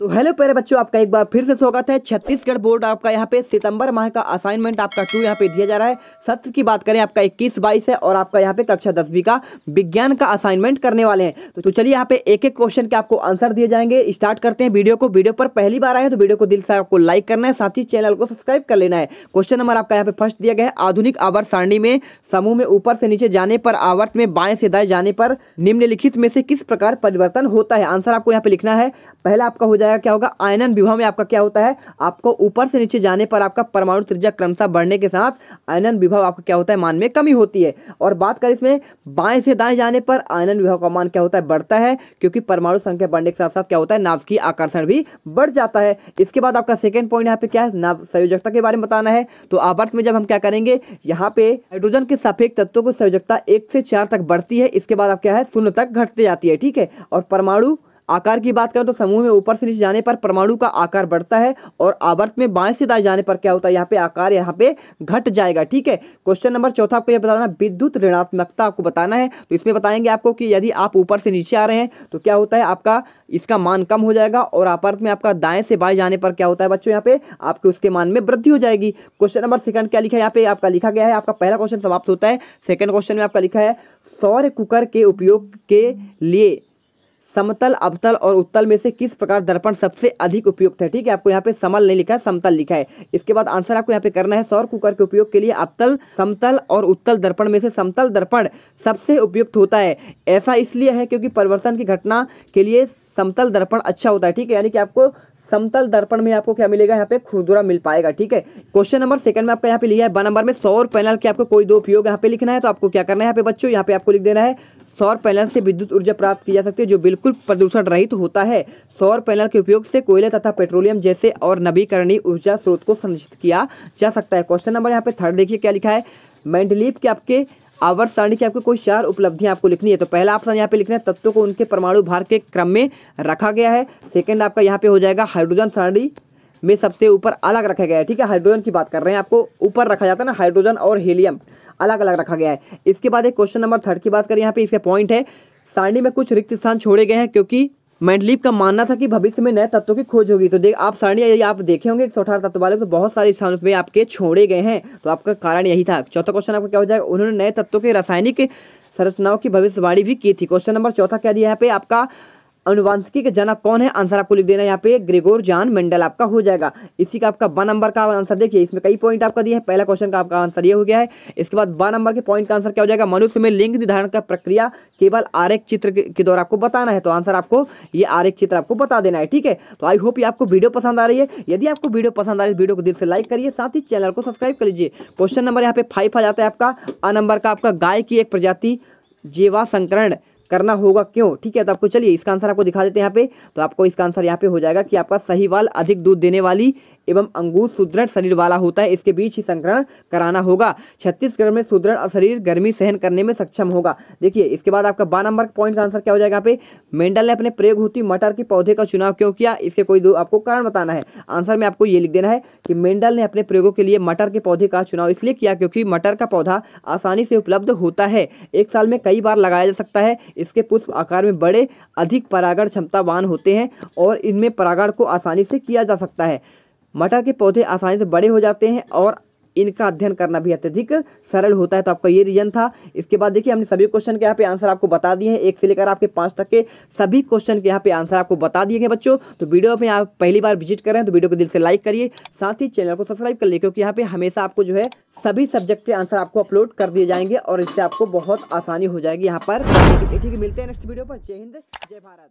तो हेलो प्यारे बच्चों आपका एक बार फिर से स्वागत है छत्तीसगढ़ बोर्ड आपका यहाँ पे सितंबर माह का असाइनमेंट आपका टू यहाँ पे दिया जा रहा है सत्र की बात करें आपका 21 बाईस है और आपका यहाँ पे कक्षा दसवीं का विज्ञान का असाइनमेंट करने वाले हैं तो, तो चलिए यहाँ पे एक एक क्वेश्चन के आपको आंसर दिए जाएंगे स्टार्ट करते हैं वीडियो को वीडियो पर पहली बार आए तो वीडियो को दिल से आपको लाइक करना है साथ ही चैनल को सब्सक्राइब कर लेना है क्वेश्चन नंबर आपका यहाँ पे फर्स्ट दिया गया है आधुनिक आवर्त सारणी में समूह में ऊपर से नीचे जाने पर आवर्त में बाएं से दाएं जाने पर निम्नलिखित में से किस प्रकार परिवर्तन होता है आंसर आपको यहाँ पे लिखना है पहला आपका हो जाए जाएगा क्या होगा आयनन विभव में आपका क्या होता है आपको ऊपर से नीचे जाने पर आपका परमाणु त्रिज्या क्रमशः बढ़ने के साथ आयनन विभव आपका क्या होता है मान में कमी होती है और बात करें इसमें बाएं से दाएं जाने पर आयनन विभव का मान क्या होता है बढ़ता है क्योंकि परमाणु संख्या बढ़ने के साथ साथ क्या होता है नाव की आकर्षण भी बढ़ जाता है इसके बाद आपका सेकेंड पॉइंट यहाँ पे क्या है नाव संयोजकता के बारे में बताना है तो आवर्त में जब हम क्या करेंगे यहाँ पे हाइड्रोजन के सापेक्ष तत्वों को संयोजकता एक से चार तक बढ़ती है इसके बाद आप क्या है शून्य तक घटती जाती है ठीक है और परमाणु आकार की बात करें तो समूह में ऊपर से नीचे जाने पर परमाणु का आकार बढ़ता है और आवर्त में बाएं से दाएं जाने पर क्या होता है यहाँ पे आकार यहाँ पे घट जाएगा ठीक है क्वेश्चन नंबर चौथा आपको यह बताना विद्युत ऋणात्मकता आपको बताना है तो इसमें बताएंगे आपको कि यदि आप ऊपर से नीचे आ रहे हैं तो क्या होता है आपका इसका मान कम हो जाएगा और आपर्त में आपका दाएं से बाएं जाने पर क्या होता है बच्चों यहाँ पे आपके उसके मान में वृद्धि हो जाएगी क्वेश्चन नंबर सेकंड क्या लिखा है यहाँ पे आपका लिखा गया है आपका पहला क्वेश्चन समाप्त होता है सेकंड क्वेश्चन में आपका लिखा है सौर कुकर के उपयोग के लिए समतल अवतल और उत्तल में से किस प्रकार दर्पण सबसे अधिक उपयुक्त है ठीक है आपको यहाँ पे समल नहीं लिखा है समतल लिखा है इसके बाद आंसर आपको यहाँ पे करना है सौर कुकर के उपयोग के लिए अवतल समतल और उत्तल दर्पण में से समतल दर्पण सबसे उपयुक्त होता है ऐसा इसलिए है क्योंकि परिवर्तन की घटना के लिए समतल दर्पण अच्छा होता है ठीक है यानी कि आपको समतल दर्पण में आपको क्या मिलेगा यहाँ पे खुरदुरा मिल पाएगा ठीक है क्वेश्चन नंबर सेकंड में आपका यहाँ पे लिया है नंबर में सौर पैनल के आपको कोई दो उपयोग यहाँ पे लिखना है तो आपको क्या करना है यहाँ पे बच्चों यहाँ पे आपको लिख देना है सौर पैनल से विद्युत ऊर्जा प्राप्त की जा सकती है जो बिल्कुल प्रदूषण रहित होता है सौर पैनल के उपयोग से कोयला तथा पेट्रोलियम जैसे और नवीकरणीय ऊर्जा स्रोत को संरक्षित किया जा सकता है क्वेश्चन नंबर यहाँ पे थर्ड देखिए क्या लिखा है मैंडलीप के आपके आवर्त सारणी की आपको कोई चार उपलब्धियां आपको लिखनी है तो पहला ऑप्शन यहाँ पे लिखना है तत्वों को उनके परमाणु भार के क्रम में रखा गया है सेकेंड आपका यहाँ पे हो जाएगा हाइड्रोजन सारणी में सबसे ऊपर अलग रखा गया है ठीक है हाइड्रोजन की बात कर रहे हैं आपको ऊपर रखा जाता है ना हाइड्रोजन और हीलियम अलग अलग रखा गया है इसके बाद एक क्वेश्चन नंबर थर्ड की बात करें यहाँ पे इसका पॉइंट है सारणी में कुछ रिक्त स्थान छोड़े गए हैं क्योंकि मैंडलीप का मानना था कि भविष्य में नए तत्वों की खोज होगी तो देख आप सारणी यदि आप देखे होंगे एक सौ अठारह तत्व वाले तो बहुत सारे स्थान उसमें आपके छोड़े गए हैं तो आपका कारण यही था चौथा क्वेश्चन आपका क्या हो जाएगा उन्होंने नए तत्वों के रासायनिक संरचनाओं की भविष्यवाणी भी की थी क्वेश्चन नंबर चौथा क्या दिया यहाँ पे आपका अनुवांशिकी के जनक कौन है आंसर आपको लिख देना है यहाँ पे ग्रेगोर जान मेंडल आपका हो जाएगा इसी का आपका वन नंबर का आंसर देखिए इसमें कई पॉइंट आपका दिया है पहला क्वेश्चन का आपका आंसर ये हो गया है इसके बाद वन नंबर के पॉइंट का आंसर क्या हो जाएगा मनुष्य में लिंग निर्धारण का प्रक्रिया केवल आरेख चित्र के द्वारा आपको बताना है तो आंसर आपको ये आरेख चित्र आपको बता देना है ठीक है तो आई होप ये आपको वीडियो पसंद आ रही है यदि आपको वीडियो पसंद आ रही है वीडियो को दिल से लाइक करिए साथ ही चैनल को सब्सक्राइब कर लीजिए क्वेश्चन नंबर यहाँ पे फाइव आ जाता है आपका अ नंबर का आपका गाय की एक प्रजाति जीवा संकरण करना होगा क्यों ठीक है तो आपको चलिए इसका आंसर आपको दिखा देते हैं यहाँ पे तो आपको इसका आंसर यहाँ पे हो जाएगा कि आपका सही वाल अधिक दूध देने वाली एवं अंगूर सुदृढ़ शरीर वाला होता है इसके बीच ही संक्रमण कराना होगा छत्तीसगढ़ में सुदृढ़ और शरीर गर्मी सहन करने में सक्षम होगा देखिए इसके बाद आपका बारह नंबर पॉइंट का आंसर क्या हो जाएगा यहाँ पे मेंडल ने अपने प्रयोग होती मटर के पौधे का चुनाव क्यों किया इसके कोई दो आपको कारण बताना है आंसर में आपको ये लिख देना है कि मेंडल ने अपने प्रयोगों के लिए मटर के पौधे का चुनाव इसलिए किया क्योंकि मटर का पौधा आसानी से उपलब्ध होता है एक साल में कई बार लगाया जा सकता है इसके पुष्प आकार में बड़े अधिक परागण क्षमतावान होते हैं और इनमें परागण को आसानी से किया जा सकता है मटर के पौधे आसानी से बड़े हो जाते हैं और इनका अध्ययन करना भी अत्यधिक सरल होता है तो आपका ये रीजन था इसके बाद देखिए हमने सभी क्वेश्चन के यहाँ पे आंसर आपको बता दिए हैं एक से लेकर आपके पाँच तक के सभी क्वेश्चन के यहाँ पे आंसर आपको बता दिए गए बच्चों तो वीडियो में आप पहली बार विजिट करें तो वीडियो को दिल से लाइक करिए साथ ही चैनल को सब्सक्राइब कर लिए क्योंकि यहाँ पे हमेशा आपको जो है सभी सब्जेक्ट के आंसर आपको अपलोड कर दिए जाएंगे और इससे आपको बहुत आसानी हो जाएगी यहाँ पर ठीक है मिलते हैं नेक्स्ट वीडियो पर जय हिंद जय भारत